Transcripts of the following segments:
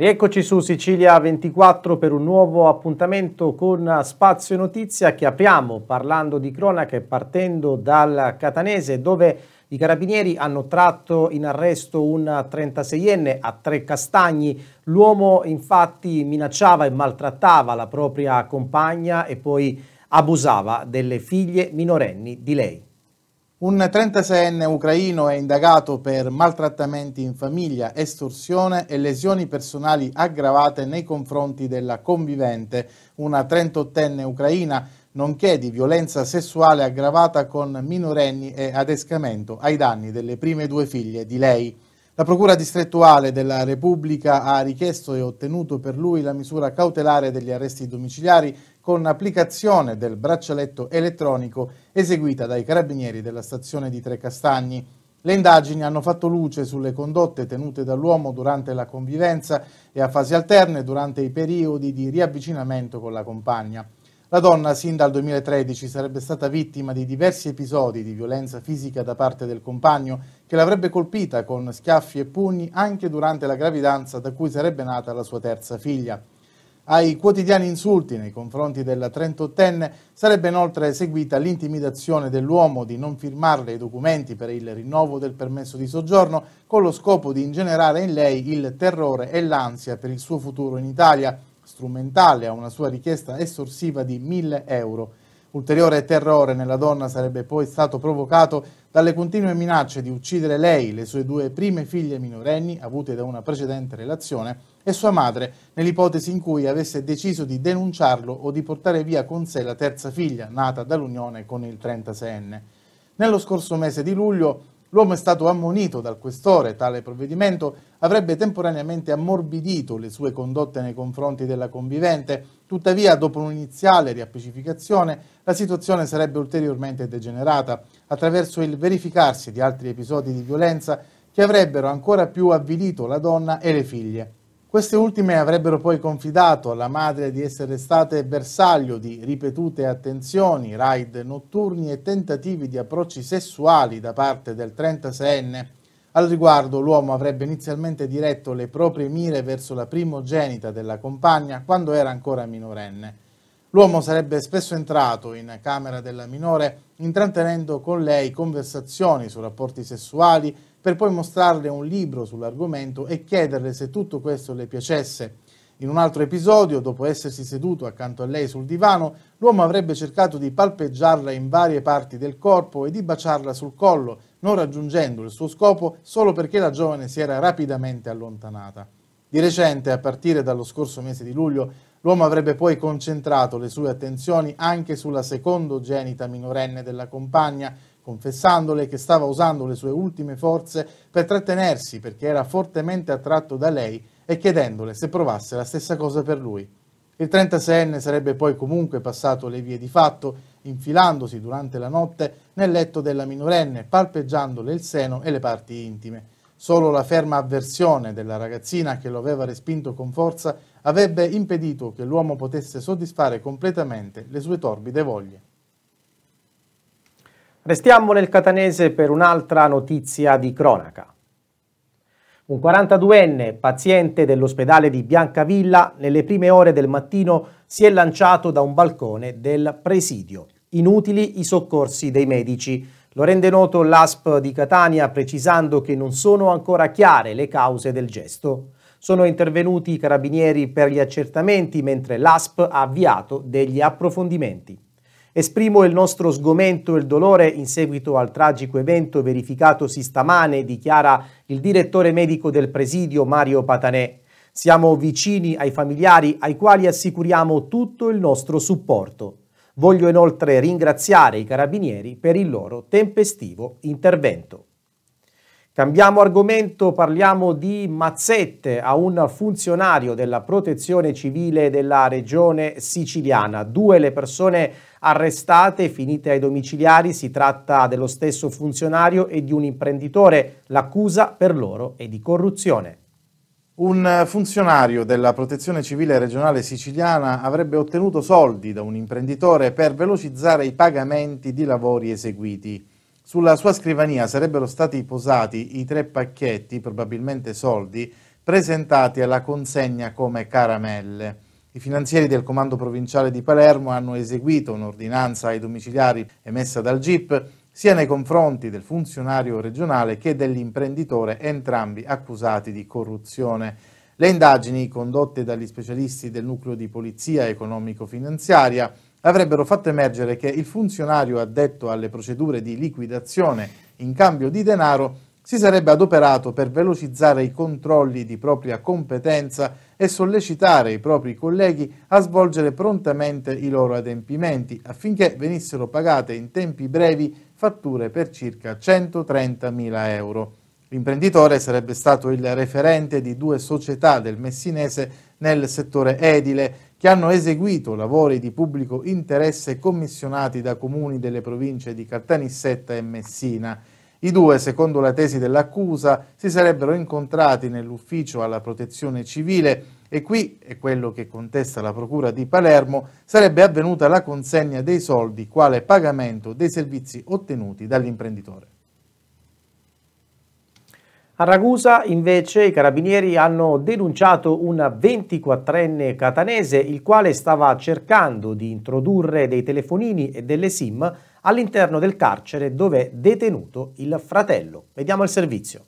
Rieccoci su Sicilia 24 per un nuovo appuntamento con Spazio Notizia che apriamo parlando di cronache partendo dal Catanese dove i carabinieri hanno tratto in arresto un 36enne a tre castagni. L'uomo infatti minacciava e maltrattava la propria compagna e poi abusava delle figlie minorenni di lei. Un 36enne ucraino è indagato per maltrattamenti in famiglia, estorsione e lesioni personali aggravate nei confronti della convivente, una 38enne ucraina, nonché di violenza sessuale aggravata con minorenni e adescamento ai danni delle prime due figlie di lei. La Procura distrettuale della Repubblica ha richiesto e ottenuto per lui la misura cautelare degli arresti domiciliari con applicazione del braccialetto elettronico eseguita dai carabinieri della stazione di Trecastagni. Le indagini hanno fatto luce sulle condotte tenute dall'uomo durante la convivenza e a fasi alterne durante i periodi di riavvicinamento con la compagna. La donna, sin dal 2013, sarebbe stata vittima di diversi episodi di violenza fisica da parte del compagno, che l'avrebbe colpita con schiaffi e pugni anche durante la gravidanza da cui sarebbe nata la sua terza figlia ai quotidiani insulti nei confronti della 38enne sarebbe inoltre seguita l'intimidazione dell'uomo di non firmarle i documenti per il rinnovo del permesso di soggiorno con lo scopo di ingenerare in lei il terrore e l'ansia per il suo futuro in Italia, strumentale a una sua richiesta estorsiva di 1000 euro. Ulteriore terrore nella donna sarebbe poi stato provocato dalle continue minacce di uccidere lei, le sue due prime figlie minorenni avute da una precedente relazione e sua madre, nell'ipotesi in cui avesse deciso di denunciarlo o di portare via con sé la terza figlia, nata dall'unione con il 36enne. Nello scorso mese di luglio L'uomo è stato ammonito dal questore, tale provvedimento avrebbe temporaneamente ammorbidito le sue condotte nei confronti della convivente, tuttavia dopo un'iniziale riappacificazione la situazione sarebbe ulteriormente degenerata attraverso il verificarsi di altri episodi di violenza che avrebbero ancora più avvilito la donna e le figlie. Queste ultime avrebbero poi confidato alla madre di essere state bersaglio di ripetute attenzioni, raid notturni e tentativi di approcci sessuali da parte del 36enne. Al riguardo l'uomo avrebbe inizialmente diretto le proprie mire verso la primogenita della compagna quando era ancora minorenne. L'uomo sarebbe spesso entrato in camera della minore intrattenendo con lei conversazioni su rapporti sessuali per poi mostrarle un libro sull'argomento e chiederle se tutto questo le piacesse. In un altro episodio, dopo essersi seduto accanto a lei sul divano, l'uomo avrebbe cercato di palpeggiarla in varie parti del corpo e di baciarla sul collo, non raggiungendo il suo scopo solo perché la giovane si era rapidamente allontanata. Di recente, a partire dallo scorso mese di luglio, l'uomo avrebbe poi concentrato le sue attenzioni anche sulla secondogenita minorenne della compagna, confessandole che stava usando le sue ultime forze per trattenersi perché era fortemente attratto da lei e chiedendole se provasse la stessa cosa per lui. Il 36enne sarebbe poi comunque passato le vie di fatto, infilandosi durante la notte nel letto della minorenne, palpeggiandole il seno e le parti intime. Solo la ferma avversione della ragazzina che lo aveva respinto con forza avrebbe impedito che l'uomo potesse soddisfare completamente le sue torbide voglie. Restiamo nel catanese per un'altra notizia di cronaca. Un 42enne paziente dell'ospedale di Biancavilla nelle prime ore del mattino si è lanciato da un balcone del presidio. Inutili i soccorsi dei medici. Lo rende noto l'ASP di Catania precisando che non sono ancora chiare le cause del gesto. Sono intervenuti i carabinieri per gli accertamenti mentre l'ASP ha avviato degli approfondimenti. Esprimo il nostro sgomento e il dolore in seguito al tragico evento verificatosi stamane, dichiara il direttore medico del presidio Mario Patanè. Siamo vicini ai familiari ai quali assicuriamo tutto il nostro supporto. Voglio inoltre ringraziare i carabinieri per il loro tempestivo intervento. Cambiamo argomento, parliamo di mazzette a un funzionario della protezione civile della regione siciliana. Due le persone arrestate, finite ai domiciliari, si tratta dello stesso funzionario e di un imprenditore. L'accusa per loro è di corruzione. Un funzionario della protezione civile regionale siciliana avrebbe ottenuto soldi da un imprenditore per velocizzare i pagamenti di lavori eseguiti. Sulla sua scrivania sarebbero stati posati i tre pacchetti, probabilmente soldi, presentati alla consegna come caramelle. I finanzieri del Comando Provinciale di Palermo hanno eseguito un'ordinanza ai domiciliari emessa dal GIP sia nei confronti del funzionario regionale che dell'imprenditore, entrambi accusati di corruzione. Le indagini condotte dagli specialisti del nucleo di polizia economico-finanziaria avrebbero fatto emergere che il funzionario addetto alle procedure di liquidazione in cambio di denaro si sarebbe adoperato per velocizzare i controlli di propria competenza e sollecitare i propri colleghi a svolgere prontamente i loro adempimenti affinché venissero pagate in tempi brevi fatture per circa 130.000 euro. L'imprenditore sarebbe stato il referente di due società del messinese nel settore edile che hanno eseguito lavori di pubblico interesse commissionati da comuni delle province di Caltanissetta e Messina. I due, secondo la tesi dell'accusa, si sarebbero incontrati nell'ufficio alla protezione civile e qui, è quello che contesta la Procura di Palermo, sarebbe avvenuta la consegna dei soldi quale pagamento dei servizi ottenuti dall'imprenditore. A Ragusa invece i carabinieri hanno denunciato un 24enne catanese il quale stava cercando di introdurre dei telefonini e delle sim all'interno del carcere dove è detenuto il fratello. Vediamo il servizio.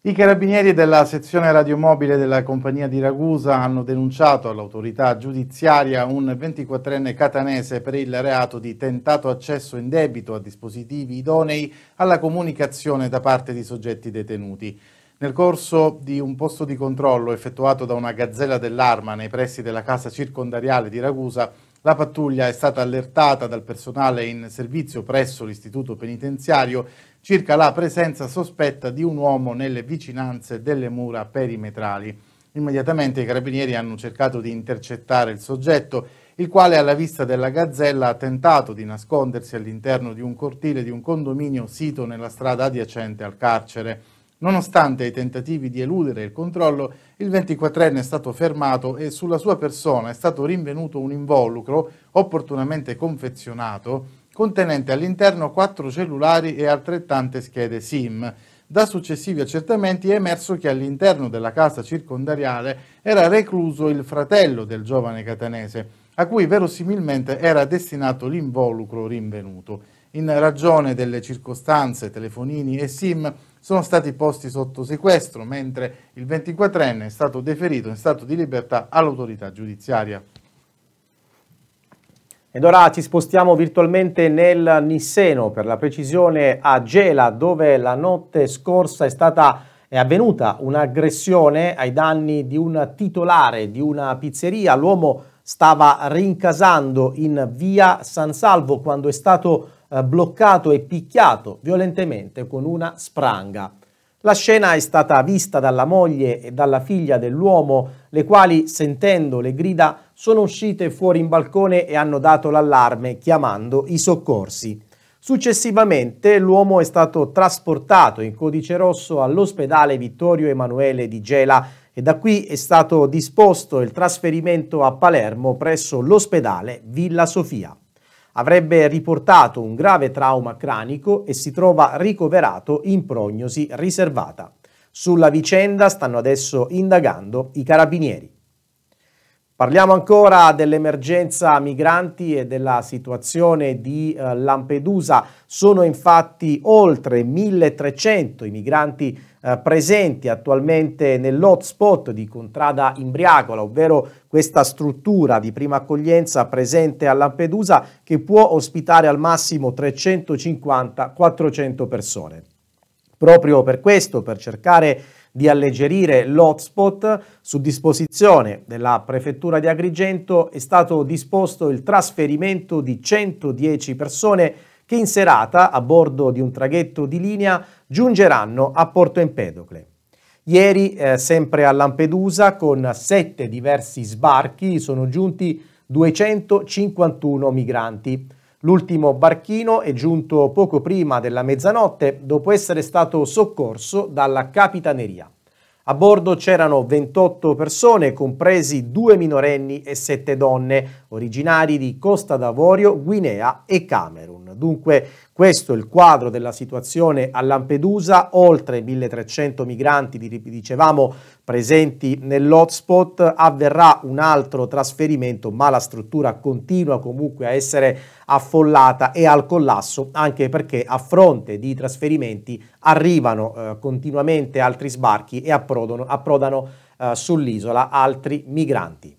I carabinieri della sezione radiomobile della compagnia di Ragusa hanno denunciato all'autorità giudiziaria un 24enne catanese per il reato di tentato accesso in debito a dispositivi idonei alla comunicazione da parte di soggetti detenuti. Nel corso di un posto di controllo effettuato da una gazzella dell'arma nei pressi della casa circondariale di Ragusa, la pattuglia è stata allertata dal personale in servizio presso l'istituto penitenziario circa la presenza sospetta di un uomo nelle vicinanze delle mura perimetrali. Immediatamente i carabinieri hanno cercato di intercettare il soggetto, il quale alla vista della gazzella ha tentato di nascondersi all'interno di un cortile di un condominio sito nella strada adiacente al carcere. Nonostante i tentativi di eludere il controllo, il 24enne è stato fermato e sulla sua persona è stato rinvenuto un involucro opportunamente confezionato contenente all'interno quattro cellulari e altrettante schede SIM. Da successivi accertamenti è emerso che all'interno della casa circondariale era recluso il fratello del giovane catanese, a cui verosimilmente era destinato l'involucro rinvenuto. In ragione delle circostanze, telefonini e SIM sono stati posti sotto sequestro, mentre il 24enne è stato deferito in stato di libertà all'autorità giudiziaria. Ed ora ci spostiamo virtualmente nel Nisseno, per la precisione a Gela, dove la notte scorsa è stata è avvenuta un'aggressione ai danni di un titolare di una pizzeria. L'uomo stava rincasando in via San Salvo quando è stato eh, bloccato e picchiato violentemente con una spranga. La scena è stata vista dalla moglie e dalla figlia dell'uomo, le quali, sentendo le grida, sono uscite fuori in balcone e hanno dato l'allarme chiamando i soccorsi. Successivamente l'uomo è stato trasportato in codice rosso all'ospedale Vittorio Emanuele di Gela e da qui è stato disposto il trasferimento a Palermo presso l'ospedale Villa Sofia. Avrebbe riportato un grave trauma cranico e si trova ricoverato in prognosi riservata. Sulla vicenda stanno adesso indagando i carabinieri. Parliamo ancora dell'emergenza migranti e della situazione di eh, Lampedusa. Sono infatti oltre 1300 i migranti eh, presenti attualmente nell'hotspot di Contrada Imbriacola, ovvero questa struttura di prima accoglienza presente a Lampedusa che può ospitare al massimo 350-400 persone. Proprio per questo, per cercare di di alleggerire l'hotspot, su disposizione della Prefettura di Agrigento è stato disposto il trasferimento di 110 persone che in serata, a bordo di un traghetto di linea, giungeranno a Porto Empedocle. Ieri, eh, sempre a Lampedusa, con sette diversi sbarchi, sono giunti 251 migranti. L'ultimo barchino è giunto poco prima della mezzanotte dopo essere stato soccorso dalla Capitaneria. A bordo c'erano 28 persone, compresi due minorenni e sette donne, originari di Costa d'Avorio, Guinea e Camerun. Dunque questo è il quadro della situazione a Lampedusa, oltre 1300 migranti, dicevamo, presenti nell'hotspot, avverrà un altro trasferimento, ma la struttura continua comunque a essere affollata e al collasso, anche perché a fronte di trasferimenti arrivano eh, continuamente altri sbarchi e approdano, approdano eh, sull'isola altri migranti.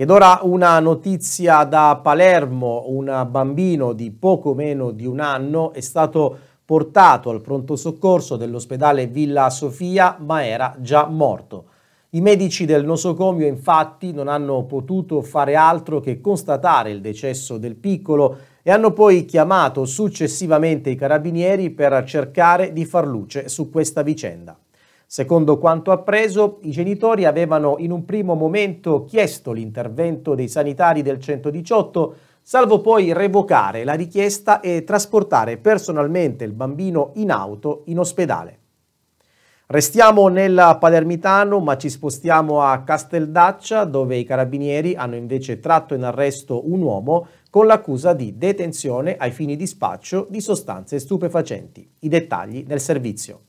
Ed ora una notizia da Palermo, un bambino di poco meno di un anno è stato portato al pronto soccorso dell'ospedale Villa Sofia ma era già morto. I medici del nosocomio infatti non hanno potuto fare altro che constatare il decesso del piccolo e hanno poi chiamato successivamente i carabinieri per cercare di far luce su questa vicenda. Secondo quanto appreso, i genitori avevano in un primo momento chiesto l'intervento dei sanitari del 118, salvo poi revocare la richiesta e trasportare personalmente il bambino in auto in ospedale. Restiamo nella Palermitano, ma ci spostiamo a Casteldaccia, dove i carabinieri hanno invece tratto in arresto un uomo con l'accusa di detenzione ai fini di spaccio di sostanze stupefacenti. I dettagli del servizio.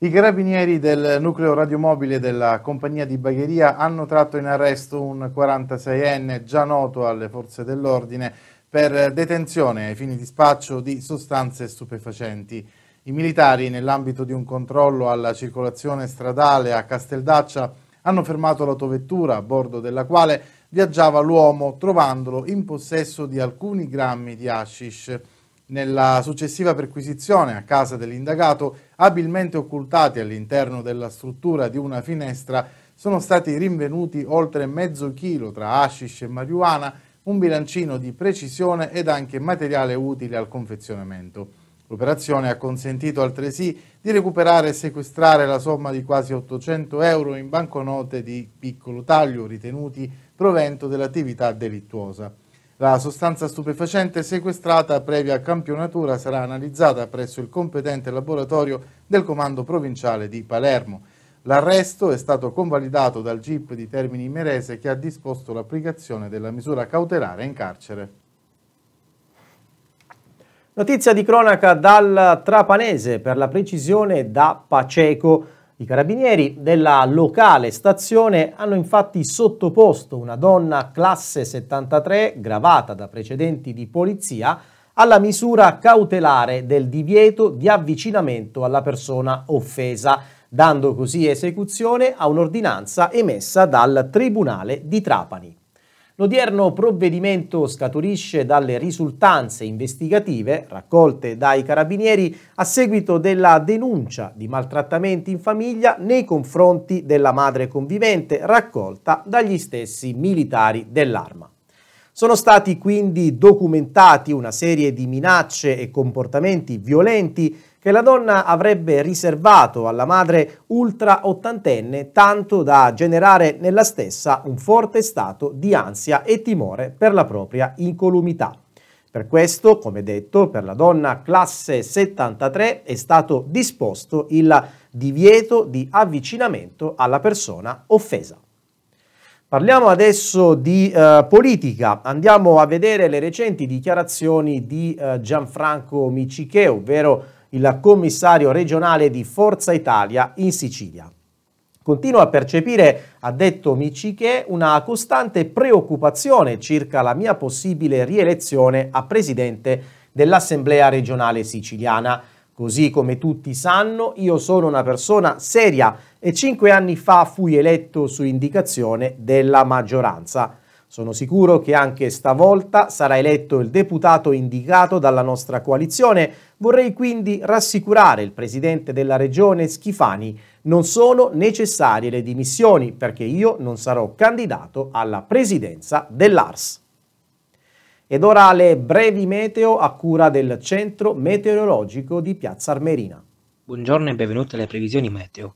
I carabinieri del nucleo radiomobile della compagnia di Bagheria hanno tratto in arresto un 46enne già noto alle forze dell'ordine per detenzione ai fini di spaccio di sostanze stupefacenti. I militari, nell'ambito di un controllo alla circolazione stradale a Casteldaccia, hanno fermato l'autovettura a bordo della quale viaggiava l'uomo, trovandolo in possesso di alcuni grammi di hashish nella successiva perquisizione a casa dell'indagato, abilmente occultati all'interno della struttura di una finestra, sono stati rinvenuti oltre mezzo chilo tra hashish e marijuana, un bilancino di precisione ed anche materiale utile al confezionamento. L'operazione ha consentito altresì di recuperare e sequestrare la somma di quasi 800 euro in banconote di piccolo taglio ritenuti provento dell'attività delittuosa. La sostanza stupefacente sequestrata previa campionatura sarà analizzata presso il competente laboratorio del Comando Provinciale di Palermo. L'arresto è stato convalidato dal GIP di Termini Merese che ha disposto l'applicazione della misura cautelare in carcere. Notizia di cronaca dal Trapanese, per la precisione da Paceco. I carabinieri della locale stazione hanno infatti sottoposto una donna classe 73, gravata da precedenti di polizia, alla misura cautelare del divieto di avvicinamento alla persona offesa, dando così esecuzione a un'ordinanza emessa dal Tribunale di Trapani. L'odierno provvedimento scaturisce dalle risultanze investigative raccolte dai carabinieri a seguito della denuncia di maltrattamenti in famiglia nei confronti della madre convivente raccolta dagli stessi militari dell'arma. Sono stati quindi documentati una serie di minacce e comportamenti violenti che la donna avrebbe riservato alla madre ultra ottantenne, tanto da generare nella stessa un forte stato di ansia e timore per la propria incolumità. Per questo, come detto, per la donna classe 73 è stato disposto il divieto di avvicinamento alla persona offesa. Parliamo adesso di eh, politica, andiamo a vedere le recenti dichiarazioni di eh, Gianfranco Miciche, ovvero il commissario regionale di Forza Italia in Sicilia. Continuo a percepire, ha detto Miciche, una costante preoccupazione circa la mia possibile rielezione a presidente dell'Assemblea regionale siciliana. Così come tutti sanno, io sono una persona seria e cinque anni fa fui eletto su indicazione della maggioranza. Sono sicuro che anche stavolta sarà eletto il deputato indicato dalla nostra coalizione. Vorrei quindi rassicurare il presidente della regione Schifani. Non sono necessarie le dimissioni perché io non sarò candidato alla presidenza dell'ARS. Ed ora le brevi meteo a cura del Centro Meteorologico di Piazza Armerina. Buongiorno e benvenuti alle previsioni meteo.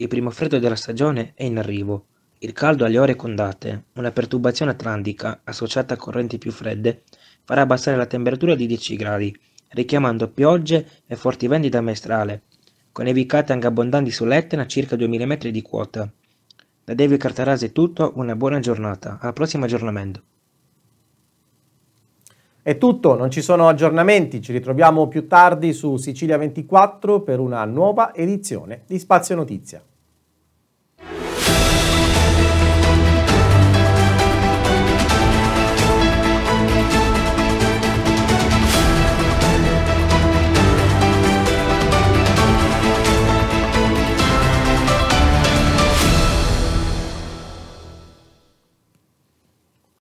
Il primo freddo della stagione è in arrivo. Il caldo alle ore condate, una perturbazione atlantica associata a correnti più fredde, farà abbassare la temperatura di 10 gradi, richiamando piogge e forti venti da maestrale, con nevicate anche abbondanti sull'Etna a circa 2000 metri di quota. Da David Cartarase è tutto, una buona giornata, al prossimo aggiornamento. È tutto, non ci sono aggiornamenti, ci ritroviamo più tardi su Sicilia 24 per una nuova edizione di Spazio Notizia.